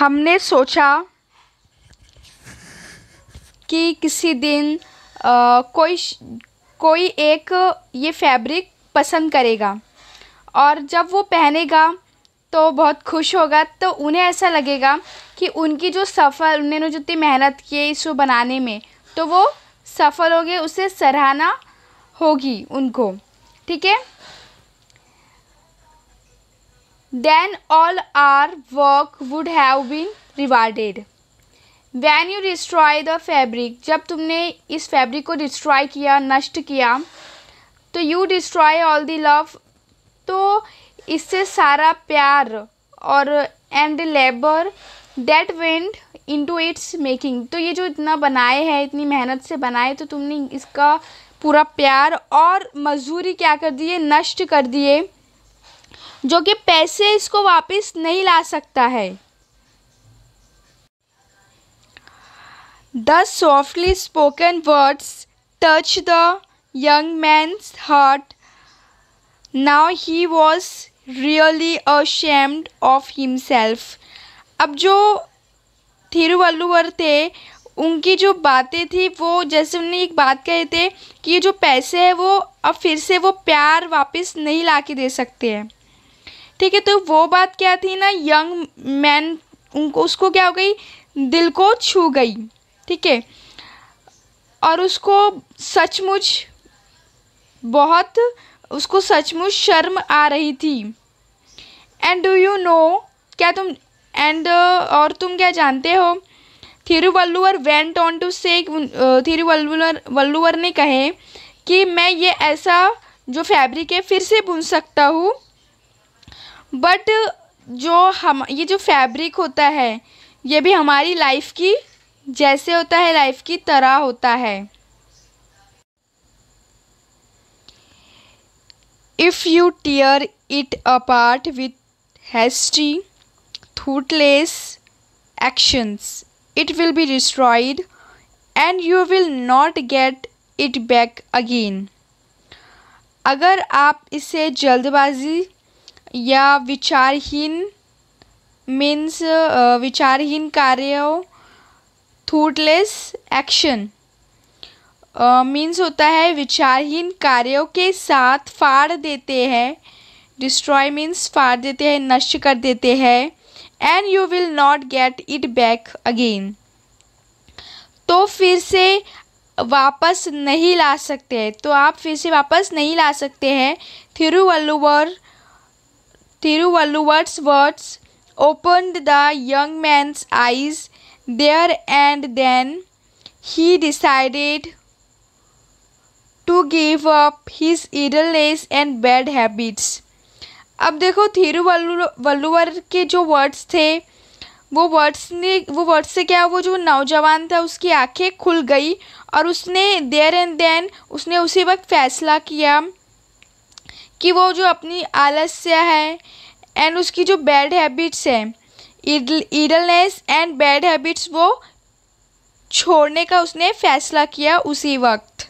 हमने सोचा कि किसी दिन आ, कोई कोई एक ये फैब्रिक पसंद करेगा और जब वो पहनेगा तो बहुत खुश होगा तो उन्हें ऐसा लगेगा कि उनकी जो सफ़ल उन्होंने जितनी मेहनत की है इसको बनाने में तो वो सफ़ल हो गए उसे सराहना होगी उनको ठीक है then all our work would have been rewarded. When you destroy the fabric, जब तुमने इस फैब्रिक को डिस्ट्रॉय किया नष्ट किया तो you destroy all the love तो इससे सारा प्यार और and labour that went to its making तो ये जो इतना बनाए हैं इतनी मेहनत से बनाए तो तुमने इसका पूरा प्यार और मजदूरी क्या कर दिए नष्ट कर दिए जो कि पैसे इसको वापस नहीं ला सकता है the softly spoken words touch the young man's heart now he was really ashamed of himself अब जो थिरुवल्लुवर थे उनकी जो बातें थी वो जैसे उन्होंने एक बात कहे थे कि ये जो पैसे हैं वो अब फिर से वो प्यार वापस नहीं ला के दे सकते हैं ठीक है तो वो बात क्या थी ना यंग मैन उनको उसको क्या हो गई दिल को छू गई ठीक है और उसको सचमुच बहुत उसको सचमुच शर्म आ रही थी एंड डू यू नो क्या तुम एंड uh, और तुम क्या जानते हो थिरुवल्लुवर वेंट ऑन टू से थिरुवल्लुवर वल्लुवर ने कहे कि मैं ये ऐसा जो फैब्रिक है फिर से बुन सकता हूँ बट जो हम ये जो फैब्रिक होता है ये भी हमारी लाइफ की जैसे होता है लाइफ की तरह होता है if you tear it apart with hasty thoughtless actions it will be destroyed and you will not get it back again अगर आप इसे जल्दबाजी या विचारहीन मीन्स uh, विचारहीन कार्य थूटलेस एक्शन मीन्स होता है विचारहीन कार्यों के साथ फाड़ देते हैं डिस्ट्रॉय मीन्स फाड़ देते हैं नष्ट कर देते हैं and you will not get it back again तो फिर से वापस नहीं ला सकते तो आप फिर से वापस नहीं ला सकते हैं Thiruvalluvar Thiruvalluvar's words opened the young man's eyes there and then. He decided to give up his idleness and bad habits. अब देखो थीरू थिरुवल्लुवर के जो वर्ड्स थे वो वर्ड्स ने वो वर्ड्स से क्या वो जो नौजवान था उसकी आंखें खुल गई और उसने देर एंड देन उसने उसी वक्त फैसला किया कि वो जो अपनी आलस्य है एंड उसकी जो बैड हैबिट्स है ईडलनेस एंड बैड हैबिट्स वो छोड़ने का उसने फैसला किया उसी वक्त